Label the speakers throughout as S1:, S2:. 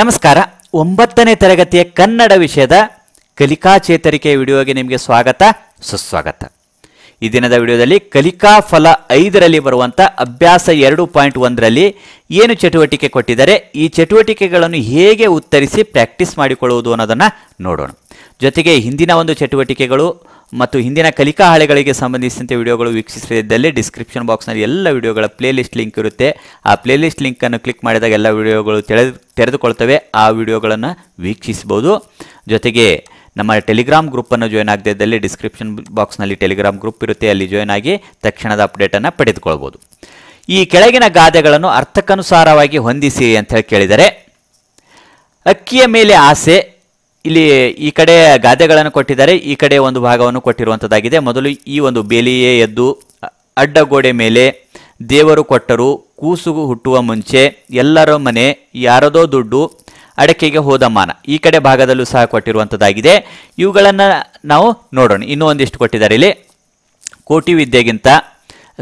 S1: ನಮಸ್ಕಾರ ಒಂಬತ್ತನೇ ತರಗತಿಯ ಕನ್ನಡ ವಿಷಯದ ಕಲಿಕಾ ಚೇತರಿಕೆ ವಿಡಿಯೋಗೆ ನಿಮಗೆ ಸ್ವಾಗತ ಸುಸ್ವಾಗತ ಈ ದಿನದ ವಿಡಿಯೋದಲ್ಲಿ ಕಲಿಕಾ ಫಲ ಐದರಲ್ಲಿ ಬರುವಂಥ ಅಭ್ಯಾಸ ಎರಡು ಪಾಯಿಂಟ್ ಒಂದರಲ್ಲಿ ಏನು ಚಟುವಟಿಕೆ ಕೊಟ್ಟಿದ್ದಾರೆ ಈ ಚಟುವಟಿಕೆಗಳನ್ನು ಹೇಗೆ ಉತ್ತರಿಸಿ ಪ್ರಾಕ್ಟೀಸ್ ಮಾಡಿಕೊಳ್ಳುವುದು ಅನ್ನೋದನ್ನು ನೋಡೋಣ ಜೊತೆಗೆ ಹಿಂದಿನ ಒಂದು ಚಟುವಟಿಕೆಗಳು ಮತ್ತು ಹಿಂದಿನ ಕಲಿಕಾ ಹಾಳೆಗಳಿಗೆ ಸಂಬಂಧಿಸಿದಂತೆ ವಿಡಿಯೋಗಳು ವೀಕ್ಷಿಸದಿದ್ದಲ್ಲಿ ಡಿಸ್ಕ್ರಿಪ್ಷನ್ ಬಾಕ್ಸ್ನಲ್ಲಿ ಎಲ್ಲ ವಿಡಿಯೋಗಳ ಪ್ಲೇಲಿಸ್ಟ್ ಲಿಂಕ್ ಇರುತ್ತೆ ಆ ಪ್ಲೇಲಿಸ್ಟ್ ಲಿಂಕನ್ನು ಕ್ಲಿಕ್ ಮಾಡಿದಾಗ ಎಲ್ಲ ವೀಡಿಯೋಗಳು ತೆರೆದು ತೆರೆದುಕೊಳ್ತವೆ ಆ ವಿಡಿಯೋಗಳನ್ನು ವೀಕ್ಷಿಸ್ಬೋದು ಜೊತೆಗೆ ನಮ್ಮ ಟೆಲಿಗ್ರಾಮ್ ಗ್ರೂಪನ್ನು ಜಾಯ್ನ್ ಆಗದೇ ಇದ್ದಲ್ಲಿ ಡಿಸ್ಕ್ರಿಪ್ಷನ್ ಬಾಕ್ಸ್ನಲ್ಲಿ ಟೆಲಿಗ್ರಾಮ್ ಗ್ರೂಪ್ ಇರುತ್ತೆ ಅಲ್ಲಿ ಜಾಯ್ನ್ ಆಗಿ ತಕ್ಷಣದ ಅಪ್ಡೇಟನ್ನು ಪಡೆದುಕೊಳ್ಬೋದು ಈ ಕೆಳಗಿನ ಗಾದೆಗಳನ್ನು ಅರ್ಥಕ್ಕನುಸಾರವಾಗಿ ಹೊಂದಿಸಿ ಅಂತ ಹೇಳಿ ಕೇಳಿದರೆ ಅಕ್ಕಿಯ ಮೇಲೆ ಆಸೆ ಇಲ್ಲಿ ಈ ಕಡೆ ಗಾದೆಗಳನ್ನು ಕೊಟ್ಟಿದ್ದಾರೆ ಈ ಕಡೆ ಒಂದು ಭಾಗವನ್ನು ಕೊಟ್ಟಿರುವಂಥದ್ದಾಗಿದೆ ಮೊದಲು ಈ ಒಂದು ಬೇಲಿಯೇ ಎದ್ದು ಅಡ್ಡಗೋಡೆ ಮೇಲೆ ದೇವರು ಕೊಟ್ಟರು ಕೂಸುಗು ಹುಟ್ಟುವ ಮುಂಚೆ ಎಲ್ಲರ ಮನೆ ಯಾರದೋ ದುಡ್ಡು ಅಡಕೆಗೆ ಹೋದ ಮಾನ ಈ ಕಡೆ ಭಾಗದಲ್ಲೂ ಸಹ ಕೊಟ್ಟಿರುವಂಥದ್ದಾಗಿದೆ ಇವುಗಳನ್ನು ನಾವು ನೋಡೋಣ ಇನ್ನೂ ಒಂದಿಷ್ಟು ಕೊಟ್ಟಿದ್ದಾರೆ ಇಲ್ಲಿ ಕೋಟಿ ವಿದ್ಯೆಗಿಂತ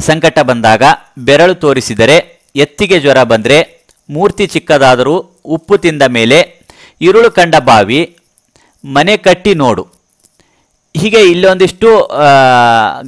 S1: ಸಂಕಟ ಬಂದಾಗ ಬೆರಳು ತೋರಿಸಿದರೆ ಎತ್ತಿಗೆ ಜ್ವರ ಬಂದರೆ ಮೂರ್ತಿ ಚಿಕ್ಕದಾದರೂ ಉಪ್ಪು ತಿಂದ ಮೇಲೆ ಇರುಳು ಕಂಡ ಬಾವಿ ಮನೆ ಕಟ್ಟಿ ನೋಡು ಹೀಗೆ ಇಲ್ಲೊಂದಿಷ್ಟು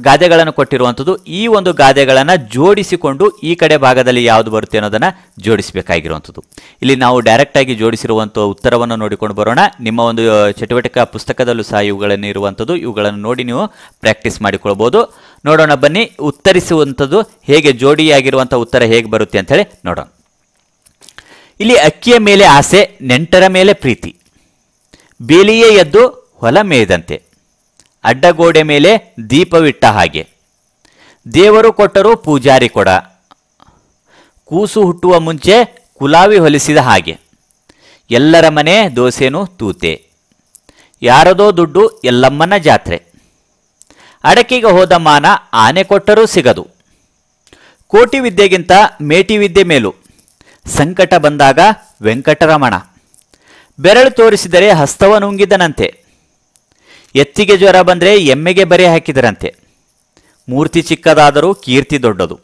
S1: ಗಾದೆಗಳನ್ನು ಕೊಟ್ಟಿರುವಂಥದ್ದು ಈ ಒಂದು ಗಾದೆಗಳನ್ನು ಜೋಡಿಸಿಕೊಂಡು ಈ ಕಡೆ ಭಾಗದಲ್ಲಿ ಯಾವುದು ಬರುತ್ತೆ ಅನ್ನೋದನ್ನು ಜೋಡಿಸಬೇಕಾಗಿರುವಂಥದ್ದು ಇಲ್ಲಿ ನಾವು ಡೈರೆಕ್ಟಾಗಿ ಜೋಡಿಸಿರುವಂಥ ಉತ್ತರವನ್ನು ನೋಡಿಕೊಂಡು ಬರೋಣ ನಿಮ್ಮ ಒಂದು ಚಟುವಟಿಕೆ ಪುಸ್ತಕದಲ್ಲೂ ಸಹ ಇವುಗಳನ್ನು ಇರುವಂಥದ್ದು ಇವುಗಳನ್ನು ನೋಡಿ ನೀವು ಪ್ರಾಕ್ಟೀಸ್ ಮಾಡಿಕೊಳ್ಬೋದು ನೋಡೋಣ ಬನ್ನಿ ಉತ್ತರಿಸುವಂಥದ್ದು ಹೇಗೆ ಜೋಡಿಯಾಗಿರುವಂಥ ಉತ್ತರ ಹೇಗೆ ಬರುತ್ತೆ ಅಂಥೇಳಿ ನೋಡೋಣ ಇಲ್ಲಿ ಅಕ್ಕಿಯ ಮೇಲೆ ಆಸೆ ನೆಂಟರ ಮೇಲೆ ಪ್ರೀತಿ ಬೇಲಿಯೇ ಎದ್ದು ಹೊಲ ಮೇಯ್ದಂತೆ ಅಡ್ಡಗೋಡೆ ಮೇಲೆ ದೀಪವಿಟ್ಟ ಹಾಗೆ ದೇವರು ಕೊಟ್ಟರು ಪೂಜಾರಿ ಕೊಡ ಕೂಸು ಹುಟ್ಟುವ ಮುಂಚೆ ಕುಲಾವಿ ಹೊಲಿಸಿದ ಹಾಗೆ ಎಲ್ಲರ ಮನೆ ದೋಸೆನೂ ತೂತೆ ಯಾರದೋ ದುಡ್ಡು ಎಲ್ಲಮ್ಮನ ಜಾತ್ರೆ ಅಡಕೆಗೆ ಹೋದ ಮಾನ ಆನೆ ಕೊಟ್ಟರೂ ಸಿಗದು ಕೋಟಿ ವಿದ್ಯೆಗಿಂತ ಮೇಟಿ ವಿದ್ಯೆ ಮೇಲು ಸಂಕಟ ಬಂದಾಗ ವೆಂಕಟರಮಣ ಬೆರಳು ತೋರಿಸಿದರೆ ಹಸ್ತವ ನುಂಗಿದನಂತೆ ಎತ್ತಿಗೆ ಜ್ವರ ಬಂದರೆ ಎಮ್ಮೆಗೆ ಬರೆ ಹಾಕಿದರಂತೆ ಮೂರ್ತಿ ಚಿಕ್ಕದಾದರೂ ಕೀರ್ತಿ ದೊಡ್ಡದು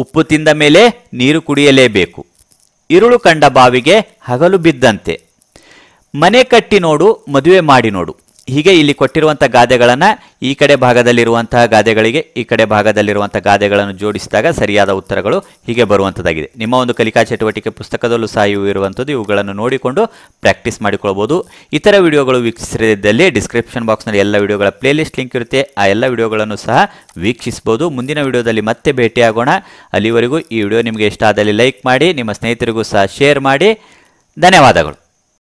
S1: ಉಪ್ಪು ತಿಂದ ಮೇಲೆ ನೀರು ಕುಡಿಯಲೇಬೇಕು ಇರುಳು ಕಂಡ ಬಾವಿಗೆ ಹಗಲು ಬಿದ್ದಂತೆ ಮನೆ ಕಟ್ಟಿ ನೋಡು ಮದುವೆ ಮಾಡಿ ನೋಡು ಹೀಗೆ ಇಲ್ಲಿ ಕೊಟ್ಟಿರುವಂಥ ಗಾದೆಗಳನ್ನು ಈ ಕಡೆ ಭಾಗದಲ್ಲಿರುವಂತಹ ಗಾದೆಗಳಿಗೆ ಈ ಕಡೆ ಭಾಗದಲ್ಲಿರುವಂಥ ಗಾದೆಗಳನ್ನು ಜೋಡಿಸಿದಾಗ ಸರಿಯಾದ ಉತ್ತರಗಳು ಹೀಗೆ ಬರುವಂಥದ್ದಾಗಿದೆ ನಿಮ್ಮ ಒಂದು ಕಲಿಕಾ ಚಟುವಟಿಕೆ ಪುಸ್ತಕದಲ್ಲೂ ಸಹ ಇವು ಇರುವಂಥದ್ದು ಇವುಗಳನ್ನು ನೋಡಿಕೊಂಡು ಪ್ರಾಕ್ಟೀಸ್ ಮಾಡಿಕೊಳ್ಬೋದು ಇತರ ವಿಡಿಯೋಗಳು ವೀಕ್ಷಿಸಿದ್ದಲ್ಲಿ ಡಿಸ್ಕ್ರಿಪ್ಷನ್ ಬಾಕ್ಸ್ನಲ್ಲಿ ಎಲ್ಲ ವಿಡಿಯೋಗಳ ಪ್ಲೇಲಿಸ್ಟ್ ಲಿಂಕ್ ಇರುತ್ತೆ ಆ ಎಲ್ಲ ವಿಡಿಯೋಗಳನ್ನು ಸಹ ವೀಕ್ಷಿಸ್ಬೋದು ಮುಂದಿನ ವಿಡಿಯೋದಲ್ಲಿ ಮತ್ತೆ ಭೇಟಿಯಾಗೋಣ ಅಲ್ಲಿವರೆಗೂ ಈ ವಿಡಿಯೋ ನಿಮಗೆ ಇಷ್ಟ ಆದಲ್ಲಿ ಲೈಕ್ ಮಾಡಿ ನಿಮ್ಮ ಸ್ನೇಹಿತರಿಗೂ ಸಹ ಶೇರ್ ಮಾಡಿ ಧನ್ಯವಾದಗಳು